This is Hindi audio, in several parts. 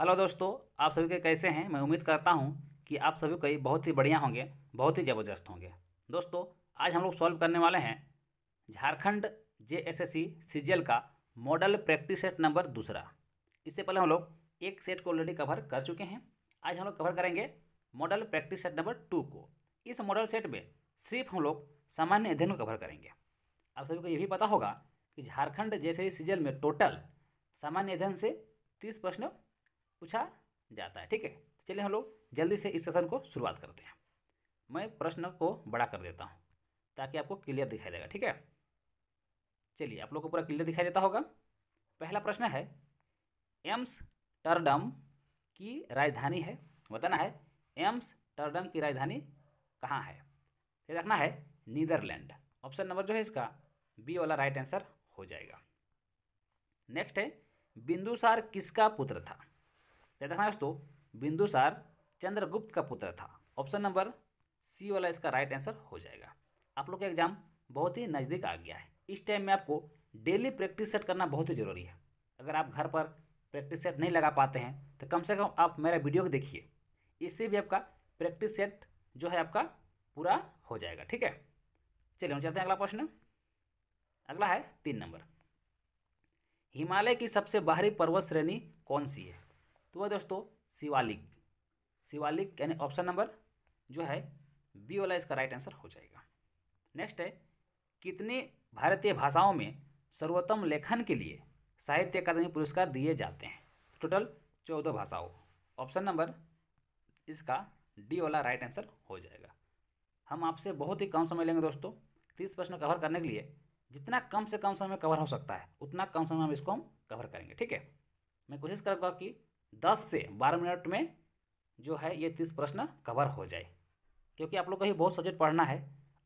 हेलो दोस्तों आप सभी के कैसे हैं मैं उम्मीद करता हूं कि आप सभी कई बहुत ही बढ़िया होंगे बहुत ही ज़बरदस्त होंगे दोस्तों आज हम लोग सॉल्व करने वाले हैं Jharkhand J S S CGL का मॉडल प्रैक्टिस सेट नंबर दूसरा इससे पहले हम लोग एक सेट को ऑलरेडी कवर कर चुके हैं आज हम लोग कवर करेंगे model practice set number two को इस मॉडल सेट में सिर्फ हम लोग सामान्य अध्ययन को कवर करेंगे आप सभी को ये भी पता होगा कि झारखंड जैसे ही सीजल में टोटल सामान्य अध्ययन से तीस प्रश्न पूछा जाता है ठीक है तो चलिए हम लोग जल्दी से इस सेशन को शुरुआत करते हैं मैं प्रश्न को बड़ा कर देता हूँ ताकि आपको क्लियर दिखाई देगा ठीक है चलिए आप लोग को पूरा क्लियर दिखाई देता होगा पहला प्रश्न है एम्स टर्डम की राजधानी है बताना है एम्स टर्डम की राजधानी कहाँ है ये रखना है नीदरलैंड ऑप्शन नंबर जो है इसका बी वाला राइट आंसर हो जाएगा नेक्स्ट है बिंदुसार किसका पुत्र था याद रखना दोस्तों बिंदुसार चंद्रगुप्त का पुत्र था ऑप्शन नंबर सी वाला इसका राइट आंसर हो जाएगा आप लोग का एग्जाम बहुत ही नज़दीक आ गया है इस टाइम में आपको डेली प्रैक्टिस सेट करना बहुत ही ज़रूरी है अगर आप घर पर प्रैक्टिस सेट नहीं लगा पाते हैं तो कम से कम आप मेरा वीडियो को देखिए इससे भी आपका प्रैक्टिस सेट जो है आपका पूरा हो जाएगा ठीक है चलिए हम चलते हैं अगला प्रश्न अगला है तीन नंबर हिमालय की सबसे बाहरी पर्वत श्रेणी कौन सी है तो वह दोस्तों शिवालिक शिवालिक यानी ऑप्शन नंबर जो है बी वाला इसका राइट आंसर हो जाएगा नेक्स्ट है कितने भारतीय भाषाओं में सर्वोत्तम लेखन के लिए साहित्य अकादमी पुरस्कार दिए जाते हैं टोटल चौदह भाषाओं ऑप्शन नंबर इसका डी वाला राइट आंसर हो जाएगा हम आपसे बहुत ही कम समय लेंगे दोस्तों तीस प्रश्न कवर करने के लिए जितना कम से कम समय कवर हो सकता है उतना कम समय हम इसको हम कवर करेंगे ठीक है मैं कोशिश करूँगा कि दस से बारह मिनट में जो है ये तीस प्रश्न कवर हो जाए क्योंकि आप लोग को ही बहुत सब्जेक्ट पढ़ना है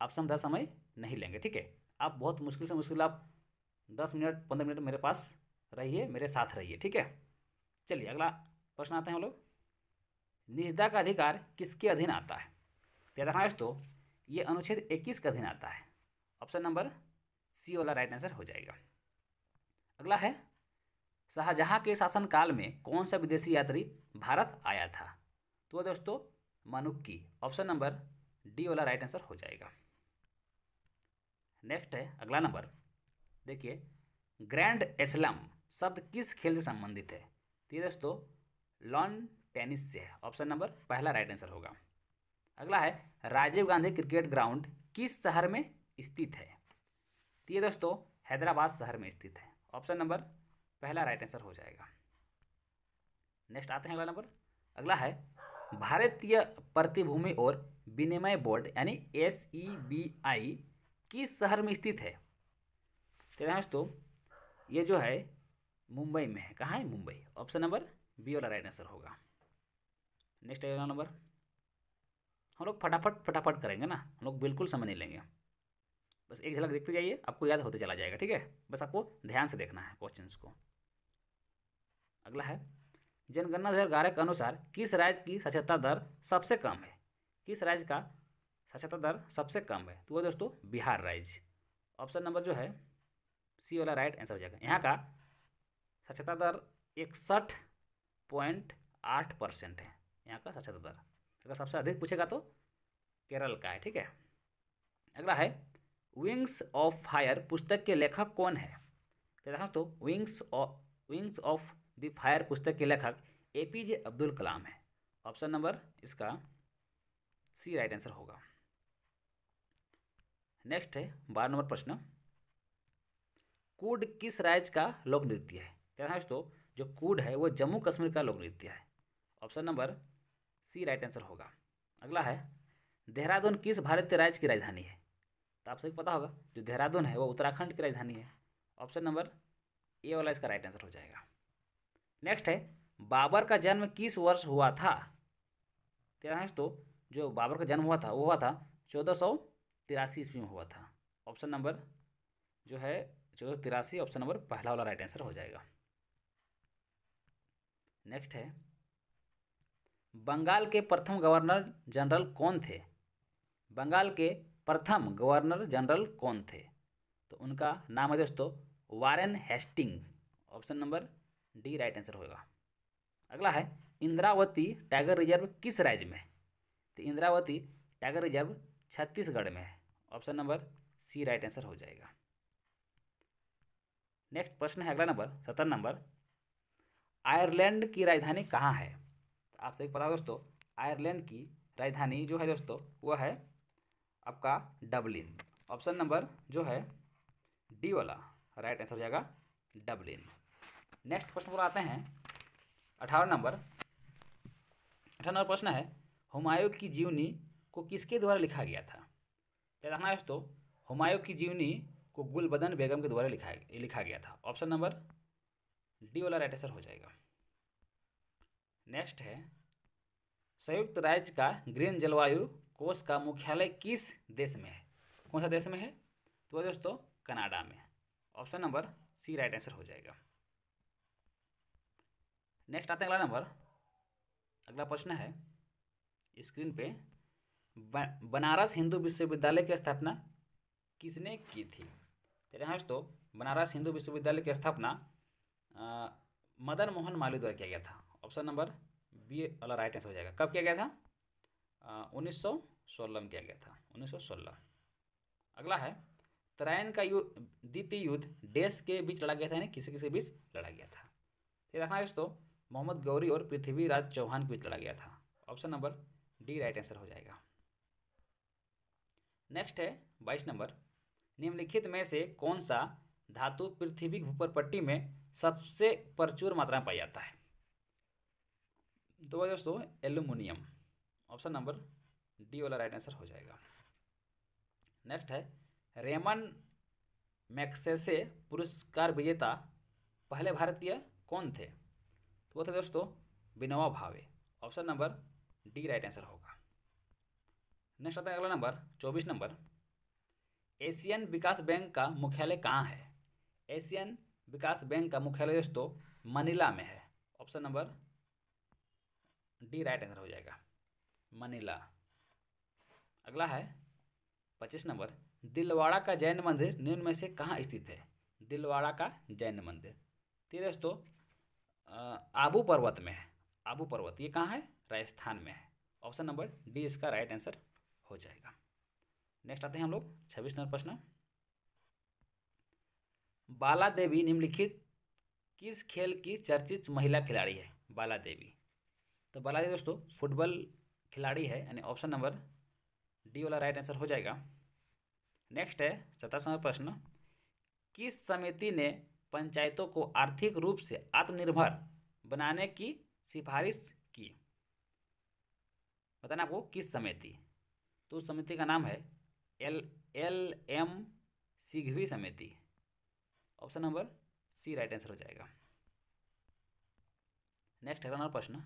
आप समय ज़्यादा समय नहीं लेंगे ठीक है आप बहुत मुश्किल से मुश्किल आप दस मिनट पंद्रह मिनट मेरे पास रहिए मेरे साथ रहिए ठीक है चलिए अगला प्रश्न आते हैं हम लोग निजता का अधिकार किसके अधीन आता है याद रखना दोस्तों ये अनुच्छेद इक्कीस के अधीन आता है ऑप्शन नंबर सी वाला राइट आंसर हो जाएगा अगला है शाहजहाँ के शासनकाल में कौन सा विदेशी यात्री भारत आया था तो दोस्तों मनुक्की ऑप्शन नंबर डी वाला राइट आंसर हो जाएगा नेक्स्ट है अगला नंबर देखिए ग्रैंड एस्लम शब्द किस खेल से संबंधित है तो दोस्तों लॉन टेनिस से है ऑप्शन नंबर पहला राइट आंसर होगा अगला है राजीव गांधी क्रिकेट ग्राउंड किस शहर में स्थित है तो ये दोस्तों हैदराबाद शहर में स्थित है ऑप्शन नंबर पहला राइट आंसर हो जाएगा नेक्स्ट आते हैं अगला नंबर अगला है भारतीय प्रतिभूमि और विनिमय बोर्ड यानी एस ई बी आई किस शहर में स्थित है तेरा तो दोस्तों ये जो है मुंबई में है कहाँ है मुंबई ऑप्शन नंबर बी वाला राइट आंसर होगा नेक्स्ट अगला नंबर हम लोग फटाफट फटाफट करेंगे ना हम लोग बिल्कुल समझ नहीं लेंगे बस एक झलक देखते जाइए आपको याद होते चला जाएगा ठीक है बस आपको ध्यान से देखना है क्वेश्चन को अगला है जनगणना दो हज़ार के अनुसार किस राज्य की साक्षरता दर सबसे कम है किस राज्य का साक्षरता दर सबसे कम है तो वो दोस्तों बिहार राज्य ऑप्शन नंबर जो है सी वाला राइट आंसर हो जाएगा यहाँ का साक्षरता दर इकसठ पॉइंट आठ परसेंट है यहाँ का साक्षरता दर अगर सबसे अधिक पूछेगा तो केरल का है ठीक है अगला है विंग्स ऑफ फायर पुस्तक के लेखक कौन है तो दोस्तों wings of wings of the fire पुस्तक के लेखक ए पी जे अब्दुल कलाम है ऑप्शन नंबर इसका सी राइट आंसर होगा नेक्स्ट है बारह नंबर प्रश्न कूड किस राज्य का लोक नृत्य है क्या तो दोस्तों जो कूड है वो जम्मू कश्मीर का लोक नृत्य है option number C right answer होगा अगला है देहरादून किस भारतीय राज्य की राजधानी है तो आप सभी पता होगा जो देहरादून है वो उत्तराखंड की राजधानी है ऑप्शन नंबर ए वाला इसका राइट आंसर हो जाएगा नेक्स्ट है बाबर का जन्म किस वर्ष हुआ था तेरह तो जो बाबर का जन्म हुआ था वो हुआ था चौदह सौ तिरासी ईस्वी में हुआ था ऑप्शन नंबर जो है चौदह सौ तिरासी ऑप्शन नंबर पहला वाला राइट आंसर हो जाएगा नेक्स्ट है बंगाल के प्रथम गवर्नर जनरल कौन थे बंगाल के प्रथम गवर्नर जनरल कौन थे तो उनका नाम है दोस्तों Warren Hastings option number D right answer होगा अगला है इंद्रावती टाइगर रिजर्व किस राज्य में तो इंद्रावती टाइगर रिजर्व छत्तीसगढ़ में है option number C right answer हो जाएगा नेक्स्ट प्रश्न है अगला नंबर सत्तर नंबर आयरलैंड की राजधानी कहाँ है तो आप सभी पता दोस्तों आयरलैंड की राजधानी जो है दोस्तों वह है आपका डबलिन ऑप्शन नंबर जो है डी वाला राइट आंसर हो जाएगा डबलिन नेक्स्ट क्वेश्चन पर आते हैं अठारह नंबर अठारह नंबर प्रश्न है हुमायूं की जीवनी को किसके द्वारा लिखा गया था क्या रखना है दोस्तों हुमायूं की जीवनी को गुलबदन बेगम के द्वारा लिखा लिखा गया था ऑप्शन नंबर डी वाला राइट आंसर हो जाएगा नेक्स्ट है संयुक्त राज्य का ग्रीन जलवायु कोष का मुख्यालय किस देश में है कौन सा देश में है तो दोस्तों कनाडा में option number C right answer हो जाएगा नेक्स्ट आते हैं अगला नंबर अगला प्रश्न है स्क्रीन पे बनारस हिंदू विश्वविद्यालय की स्थापना किसने की थी तेरे तो हाँ दोस्तों बनारस हिंदू विश्वविद्यालय की स्थापना मदन मोहन मालवीय द्वारा किया गया था ऑप्शन नंबर बी वाला राइट आंसर हो जाएगा कब किया गया था उन्नीस सौ सोलह में किया गया था उन्नीस सौ सोलह अगला है तराइन का युद्ध द्वितीय युद्ध देश के बीच लड़ा गया था यानी किसी किसी के बीच लड़ा गया था फिर रखना दोस्तों मोहम्मद गौरी और पृथ्वीराज चौहान के बीच लड़ा गया था option number D right answer हो जाएगा नेक्स्ट है बाईस नंबर निम्नलिखित में से कौन सा धातु पृथ्वी भूपर पट्टी में सबसे प्रचुर मात्रा में पाया जाता है तो दोस्तों एल्यूमिनियम ऑप्शन नंबर डी वाला राइट आंसर हो जाएगा नेक्स्ट है रेमन मैक्सेसे पुरस्कार विजेता पहले भारतीय कौन थे तो वो थे दोस्तों Vinoba Bhave option number D right answer होगा नेक्स्ट आता है अगला नंबर चौबीस नंबर एशियन विकास बैंक का मुख्यालय कहाँ है एशियन विकास बैंक का मुख्यालय दोस्तों मनीला में है option number D right answer हो जाएगा मनीला अगला है पच्चीस नंबर दिलवाड़ा का जैन मंदिर निम्न में से कहाँ स्थित है दिलवाड़ा का जैन मंदिर तीन दोस्तों आबू पर्वत में है आबू पर्वत ये कहाँ है राजस्थान में है ऑप्शन नंबर डी इसका राइट आंसर हो जाएगा नेक्स्ट आते हैं हम लोग छब्बीस नंबर प्रश्न बाला देवी निम्नलिखित किस खेल की चर्चित महिला खिलाड़ी है बाला देवी तो बाला देवी दोस्तों फुटबॉल खिलाड़ी है यानी ऑप्शन नंबर डी वाला राइट आंसर हो जाएगा नेक्स्ट है सत्रह प्रश्न किस समिति ने पंचायतों को आर्थिक रूप से आत्मनिर्भर बनाने की सिफारिश की बताना आपको किस समिति तो उस समिति का नाम है एल एल एम सिघवी समिति option number C right answer हो जाएगा नेक्स्ट है प्रश्न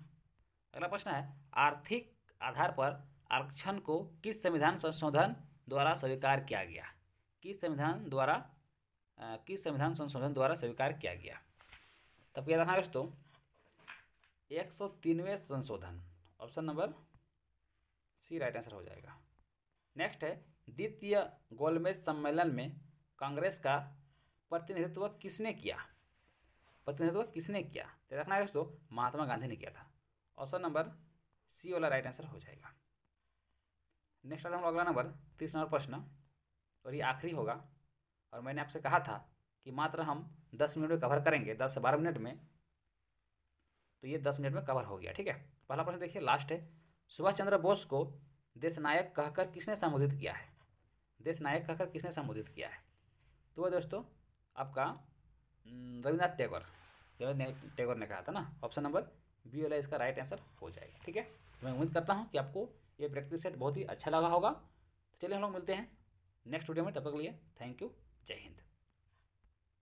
अगला प्रश्न है आर्थिक आधार पर आरक्षण को किस संविधान संशोधन द्वारा स्वीकार किया गया किस संविधान द्वारा किस संविधान संशोधन द्वारा स्वीकार किया गया तब याद रखना दोस्तों एक सौ तीनवें संशोधन option number C right answer हो जाएगा नेक्स्ट है द्वितीय गोलमेज सम्मेलन में कांग्रेस का प्रतिनिधित्व किसने किया प्रतिनिधित्व किसने किया तो रखना है दोस्तों महात्मा गांधी ने किया था ऑप्शन नंबर सी वाला राइट आंसर हो जाएगा नेक्स्ट आता है अगला नंबर तीस नंबर प्रश्न और ये आखिरी होगा और मैंने आपसे कहा था कि मात्र हम दस मिनट में कवर करेंगे दस से बारह मिनट में तो ये दस मिनट में कवर हो गया ठीक है पहला प्रश्न देखिए लास्ट है सुभाष चंद्र बोस को देश नायक कहकर किसने संबोधित किया है देश नायक कहकर किसने संबोधित किया है तो वह दोस्तों आपका रविन्द्रनाथ टैगोर रविन्द्रनाथ टैगोर ने कहा था ना ऑप्शन नंबर बी वाला इसका राइट आंसर हो जाएगा ठीक है तो मैं उम्मीद करता हूँ कि आपको ये प्रैक्टिस सेट बहुत ही अच्छा लगा होगा तो चलिए हम लोग मिलते हैं नेक्स्ट वीडियो में तब तक लिए थैंक यू जय हिंद